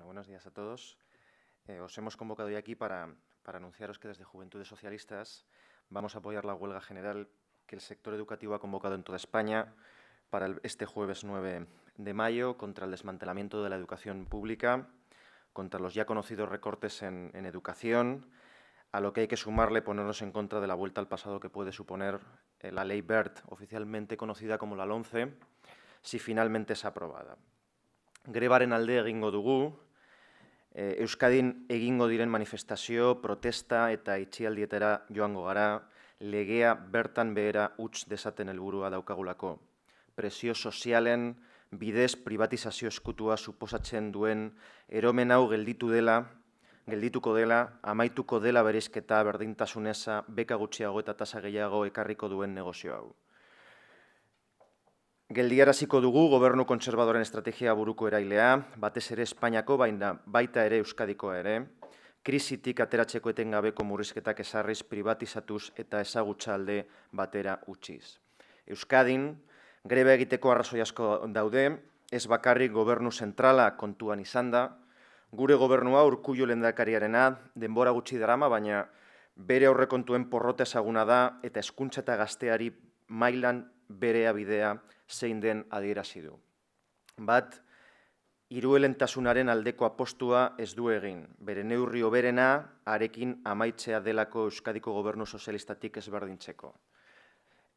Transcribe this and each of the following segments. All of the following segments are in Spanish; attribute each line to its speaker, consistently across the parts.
Speaker 1: buenos días a todos. Eh, os hemos convocado hoy aquí para, anunciaros que desde Juventudes Socialistas vamos a apoyar la huelga general que el sector educativo ha convocado en toda España para este jueves 9 de mayo contra el desmantelamiento de la educación pública, contra los ya conocidos recortes en, educación, a lo que hay que sumarle ponernos en contra de la vuelta al pasado que puede suponer eh, la ley BERT, oficialmente conocida como la LONCE, si finalmente es aprobada. grebaren alde egingo dugu, e, Euskadin egingo diren manifestazio, protesta eta itxialdietera joango gara, legea bertan behera utz desaten helburua daukagulako. Presio sozialen bidez privatizazio eskutua suposatzen duen eromen hau gelditu dela, geldituko dela, amaituko dela berizketa berdintasuneza, beka gutxiago eta tasa gehiago ekarriko duen negozio hau. Geldiaraziko dugu gobernu kontserbadoren estrategia buruko erailea, batez ere Espainiako baina baita ere Euskadikoa ere, krisitik ateratzeko etengabeko murrizketak esarriz privatizatuz eta ezagutxalde batera utxiz. Euskadin, grebe egiteko arrazoi asko daude, ez bakarrik gobernu zentrala kontuan izan da, gure gobernua urkullo lendakariarena denbora gutxi darama, baina bere aurrekontuen porrote ezaguna da eta eskuntza eta gazteari mailan berea bidea zein den adierazi du. Bat, iruelentasunaren aldeko apostua ez du egin. Bere neurri oberena, arekin amaitzea delako Euskadiko Gobernu Sozialistatik ezberdintzeko.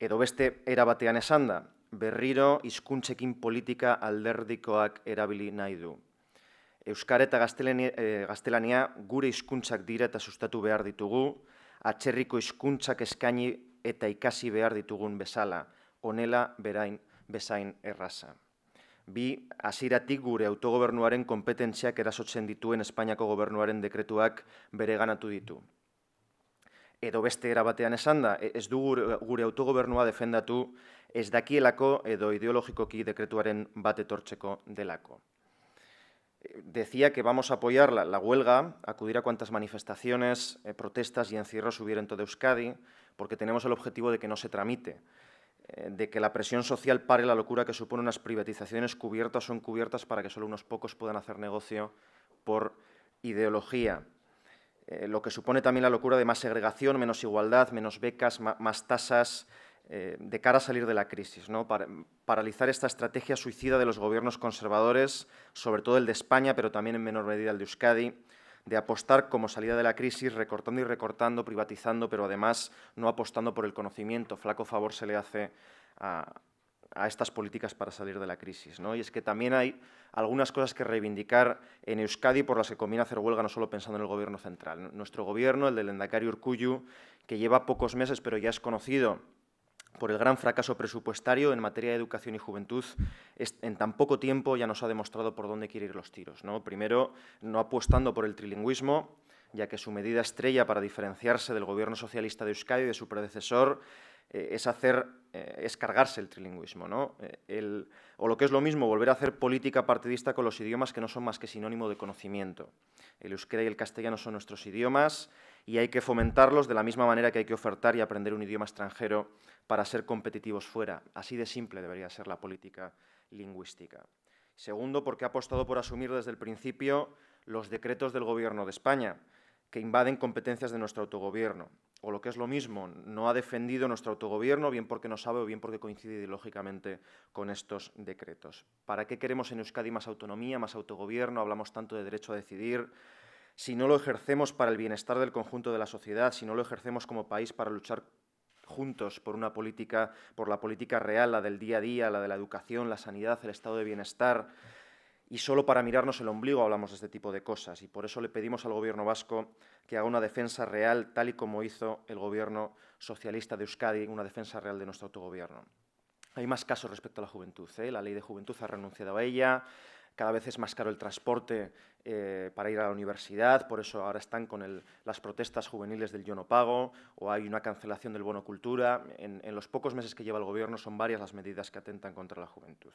Speaker 1: Edo beste, erabatean esan da, berriro izkuntzekin politika alderdikoak erabili nahi du. Euskar eta eh, Gaztelania gure hizkuntzak dira eta sustatu behar ditugu, atxerriko hizkuntzak eskaini eta ikasi behar ditugun bezala, onela berain bezain erraza. Bi, en gure autogobernuaren kompetentziak erasotzen dituen Espainiako gobernuaren dekretuak bereganatu ditu. Edo beste erabatean esan da, e, ez du gure, autogobernua defendatu ez dakielako edo ideologikoki dekretuaren bat etortzeko delako. Decía que vamos a apoyar la, huelga, acudir a cuantas manifestaciones, eh, protestas y encierros hubiera en toda Euskadi, porque tenemos el objetivo de que no se tramite. Eh, de que la presión social pare la locura que supone unas privatizaciones cubiertas o encubiertas para que solo unos pocos puedan hacer negocio por ideología. Eh, lo que supone también la locura de más segregación, menos igualdad, menos becas, más tasas, eh, de cara a salir de la crisis. ¿no? paralizar esta estrategia suicida de los gobiernos conservadores, sobre todo el de España, pero también en menor medida el de Euskadi, de apostar como salida de la crisis, recortando y recortando, privatizando, pero además no apostando por el conocimiento. Flaco favor se le hace a, estas políticas para salir de la crisis. ¿no? Y es que también hay algunas cosas que reivindicar en Euskadi por las que conviene hacer huelga, no solo pensando en el gobierno central. Nuestro gobierno, el del Endacario Urcuyu, que lleva pocos meses pero ya es conocido por el gran fracaso presupuestario en materia de educación y juventud, en tan poco tiempo ya nos ha demostrado por dónde quiere ir los tiros. Primero, no apostando por el trilingüismo, ya que su medida estrella para diferenciarse del gobierno socialista de Euskadi y de su predecesor eh, es hacer eh, cargarse el trilingüismo, eh, o lo que es lo mismo, volver a hacer política partidista con los idiomas que no son más que sinónimo de conocimiento. El euskera y el castellano son nuestros idiomas, y hay que fomentarlos de la misma manera que hay que ofertar y aprender un idioma extranjero para ser competitivos fuera. Así de simple debería ser la política lingüística. Segundo, porque ha apostado por asumir desde el principio los decretos del Gobierno de España, que invaden competencias de nuestro autogobierno. O lo que es lo mismo, no ha defendido nuestro autogobierno, bien porque no sabe o bien porque coincide ideológicamente con estos decretos. ¿Para qué queremos en Euskadi más autonomía, más autogobierno? Hablamos tanto de derecho a decidir, si no lo ejercemos para el bienestar del conjunto de la sociedad, si no lo ejercemos como país para luchar juntos por una política, por la política real, la del día a día, la de la educación, la sanidad, el estado de bienestar, y solo para mirarnos el ombligo hablamos de este tipo de cosas. Y por eso le pedimos al gobierno vasco que haga una defensa real, tal y como hizo el gobierno socialista de Euskadi, una defensa real de nuestro autogobierno. Hay más casos respecto a la juventud. ¿eh? La ley de juventud ha renunciado a ella cada vez es más caro el transporte eh, para ir a la universidad, por eso ahora están con las protestas juveniles del yo no pago, o hay una cancelación del bono cultura. En, los pocos meses que lleva el gobierno son varias las medidas que atentan contra la juventud.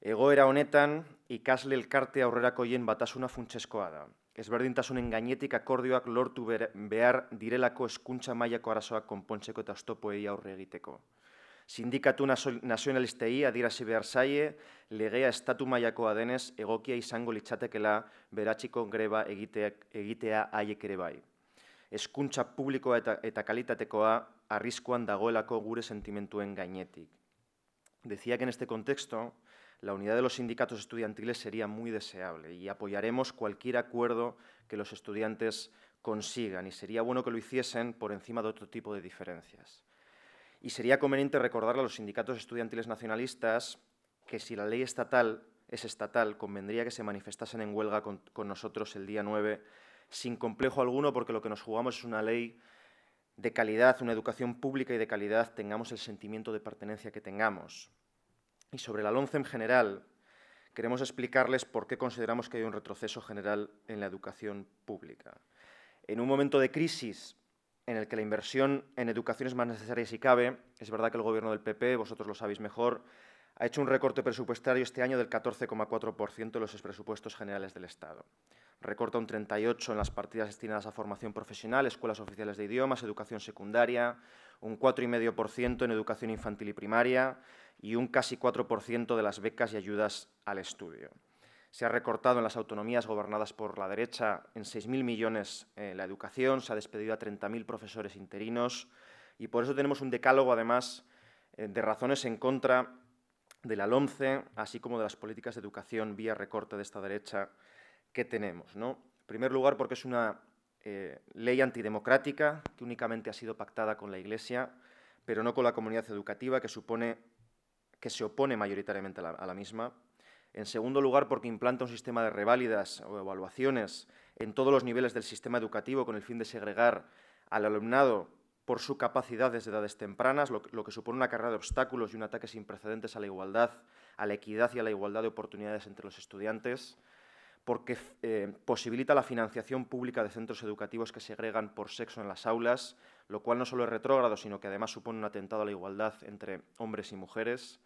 Speaker 1: Ego era Egoera honetan, ikasle elkarte hien batasuna funtsezkoa da. Ezberdintasunen gainetik akordioak lortu behar direlako eskuntza mailako arazoak konpontzeko eta ostopoei aurre egiteko. Sindikatu nazionalistei adirasi behar zaie, legea estatu mailakoa denez egokia izango litzatekela beratxiko greba egitea haiek ere bai. público publikoa eta, kalitatekoa gure sentimentuen Decía que en este contexto la unidad de los sindicatos estudiantiles sería muy deseable y apoyaremos cualquier acuerdo que los estudiantes consigan y sería bueno que lo hiciesen por encima de otro tipo de diferencias. Y sería conveniente recordarle a los sindicatos estudiantiles nacionalistas que si la ley estatal es estatal, convendría que se manifestasen en huelga con, nosotros el día 9, sin complejo alguno, porque lo que nos jugamos es una ley de calidad, una educación pública y de calidad, tengamos el sentimiento de pertenencia que tengamos. Y sobre la LONCE en general, queremos explicarles por qué consideramos que hay un retroceso general en la educación pública. En un momento de crisis en el que la inversión en educación es más necesaria si cabe. Es verdad que el gobierno del PP, vosotros lo sabéis mejor, ha hecho un recorte presupuestario este año del 14,4% de los presupuestos generales del Estado. Recorta un 38% en las partidas destinadas a formación profesional, escuelas oficiales de idiomas, educación secundaria, un 4,5% en educación infantil y primaria y un casi 4% de las becas y ayudas al estudio. Se ha recortado en las autonomías gobernadas por la derecha en 6.000 millones eh, la educación, se ha despedido a 30.000 profesores interinos y por eso tenemos un decálogo, además, eh, de razones en contra de la LOMCE, así como de las políticas de educación vía recorte de esta derecha que tenemos. ¿no? En primer lugar, porque es una eh, ley antidemocrática que únicamente ha sido pactada con la Iglesia, pero no con la comunidad educativa, que supone que se opone mayoritariamente a la misma. En segundo lugar, porque implanta un sistema de reválidas o evaluaciones en todos los niveles del sistema educativo con el fin de segregar al alumnado por su capacidad desde edades tempranas, lo, que supone una carrera de obstáculos y un ataque sin precedentes a la igualdad, a la equidad y a la igualdad de oportunidades entre los estudiantes, porque eh, posibilita la financiación pública de centros educativos que segregan por sexo en las aulas, lo cual no solo es retrógrado, sino que además supone un atentado a la igualdad entre hombres y mujeres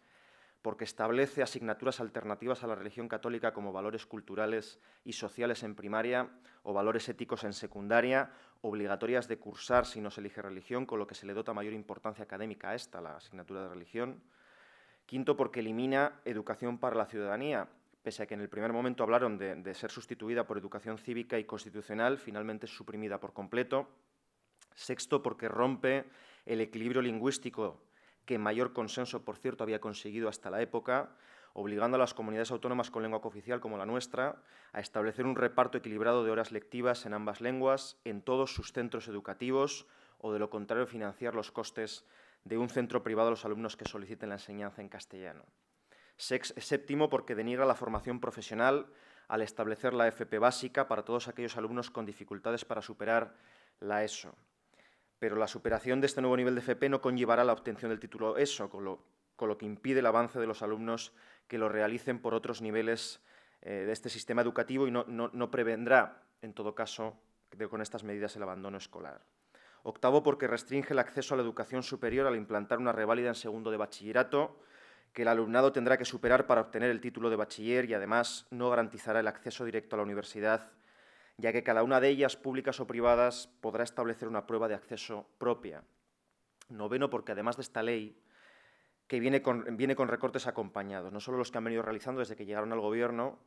Speaker 1: porque establece asignaturas alternativas a la religión católica como valores culturales y sociales en primaria o valores éticos en secundaria, obligatorias de cursar si no se elige religión, con lo que se le dota mayor importancia académica a esta, la asignatura de religión. Quinto, porque elimina educación para la ciudadanía. Pese a que en el primer momento hablaron de, ser sustituida por educación cívica y constitucional, finalmente es suprimida por completo. Sexto, porque rompe el equilibrio lingüístico que mayor consenso, por cierto, había conseguido hasta la época, obligando a las comunidades autónomas con lengua cooficial como la nuestra a establecer un reparto equilibrado de horas lectivas en ambas lenguas en todos sus centros educativos o, de lo contrario, financiar los costes de un centro privado a los alumnos que soliciten la enseñanza en castellano. Sex, séptimo, porque denigra la formación profesional al establecer la FP básica para todos aquellos alumnos con dificultades para superar la ESO pero la superación de este nuevo nivel de FP no conllevará la obtención del título ESO, con lo, que impide el avance de los alumnos que lo realicen por otros niveles eh, de este sistema educativo y no, prevendrá, en todo caso, con estas medidas el abandono escolar. Octavo, porque restringe el acceso a la educación superior al implantar una reválida en segundo de bachillerato, que el alumnado tendrá que superar para obtener el título de bachiller y además no garantizará el acceso directo a la universidad ya que cada una de ellas, públicas o privadas, podrá establecer una prueba de acceso propia. Noveno, porque además de esta ley, que viene con, recortes acompañados, no solo los que han venido realizando desde que llegaron al Gobierno,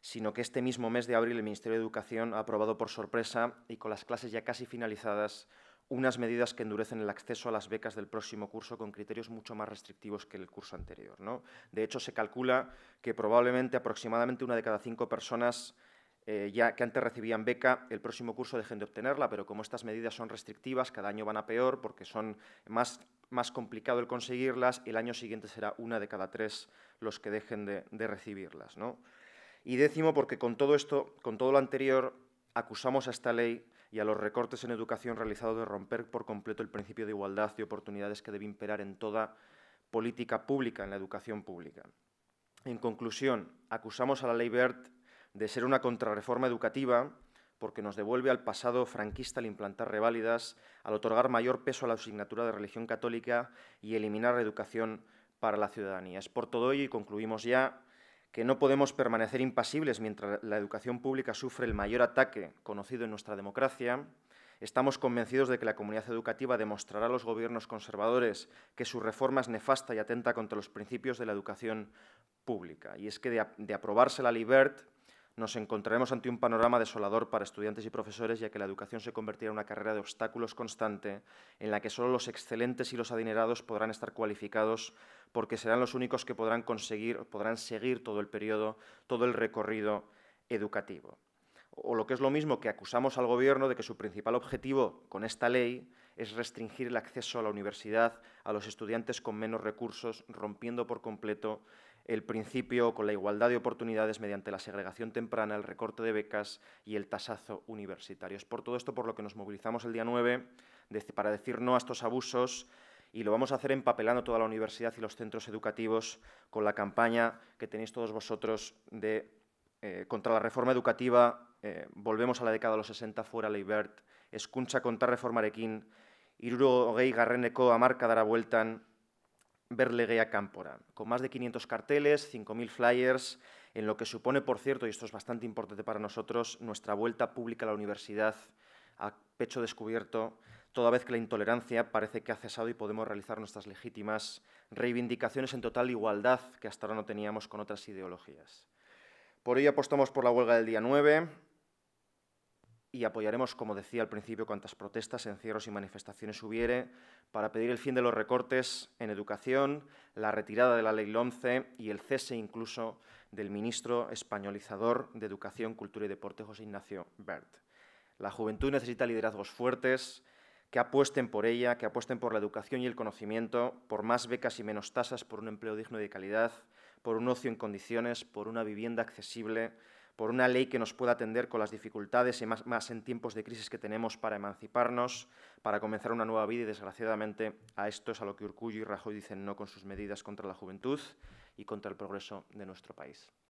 Speaker 1: sino que este mismo mes de abril el Ministerio de Educación ha aprobado por sorpresa y con las clases ya casi finalizadas unas medidas que endurecen el acceso a las becas del próximo curso con criterios mucho más restrictivos que el curso anterior. De hecho, se calcula que probablemente aproximadamente una de cada cinco personas eh, ya que antes recibían beca, el próximo curso dejen de obtenerla, pero como estas medidas son restrictivas, cada año van a peor porque son más, más complicado el conseguirlas, el año siguiente será una de cada tres los que dejen de, recibirlas. ¿no? Y décimo, porque con todo esto, con todo lo anterior, acusamos a esta ley y a los recortes en educación realizados de romper por completo el principio de igualdad de oportunidades que debe imperar en toda política pública, en la educación pública. En conclusión, acusamos a la ley BERT de ser una contrarreforma educativa porque nos devuelve al pasado franquista al implantar reválidas, al otorgar mayor peso a la asignatura de religión católica y eliminar la educación para la ciudadanía. Es por todo ello, y concluimos ya, que no podemos permanecer impasibles mientras la educación pública sufre el mayor ataque conocido en nuestra democracia. Estamos convencidos de que la comunidad educativa demostrará a los gobiernos conservadores que su reforma es nefasta y atenta contra los principios de la educación pública. Y es que de, de aprobarse la Libert, nos encontraremos ante un panorama desolador para estudiantes y profesores, ya que la educación se convertirá en una carrera de obstáculos constante, en la que solo los excelentes y los adinerados podrán estar cualificados, porque serán los únicos que podrán conseguir, podrán seguir todo el periodo, todo el recorrido educativo. O lo que es lo mismo que acusamos al Gobierno de que su principal objetivo con esta ley es restringir el acceso a la universidad a los estudiantes con menos recursos, rompiendo por completo el principio con la igualdad de oportunidades mediante la segregación temprana, el recorte de becas y el tasazo universitario. Es por todo esto por lo que nos movilizamos el día 9 para decir no a estos abusos y lo vamos a hacer empapelando toda la universidad y los centros educativos con la campaña que tenéis todos vosotros de eh, contra la reforma educativa, eh, volvemos a la década de los 60, fuera Leibert, escucha reforma reformarekin, iruro garreneko amarkadara vueltan, Berlegea Cámpora, con más de 500 carteles, 5.000 flyers, en lo que supone, por cierto, y esto es bastante importante para nosotros, nuestra vuelta pública a la universidad a pecho descubierto, toda vez que la intolerancia parece que ha cesado y podemos realizar nuestras legítimas reivindicaciones en total igualdad que hasta ahora no teníamos con otras ideologías. Por ello apostamos por la huelga del día 9, y apoyaremos, como decía al principio, cuantas protestas, encierros y manifestaciones hubiere para pedir el fin de los recortes en educación, la retirada de la Ley 11 y el cese incluso del ministro españolizador de Educación, Cultura y Deporte, José Ignacio Bert. La juventud necesita liderazgos fuertes que apuesten por ella, que apuesten por la educación y el conocimiento, por más becas y menos tasas, por un empleo digno y de calidad, por un ocio en condiciones, por una vivienda accesible, por una ley que nos pueda atender con las dificultades y más, en tiempos de crisis que tenemos para emanciparnos, para comenzar una nueva vida y desgraciadamente a esto es a lo que Urcullo y Rajoy dicen no con sus medidas contra la juventud y contra el progreso de nuestro país.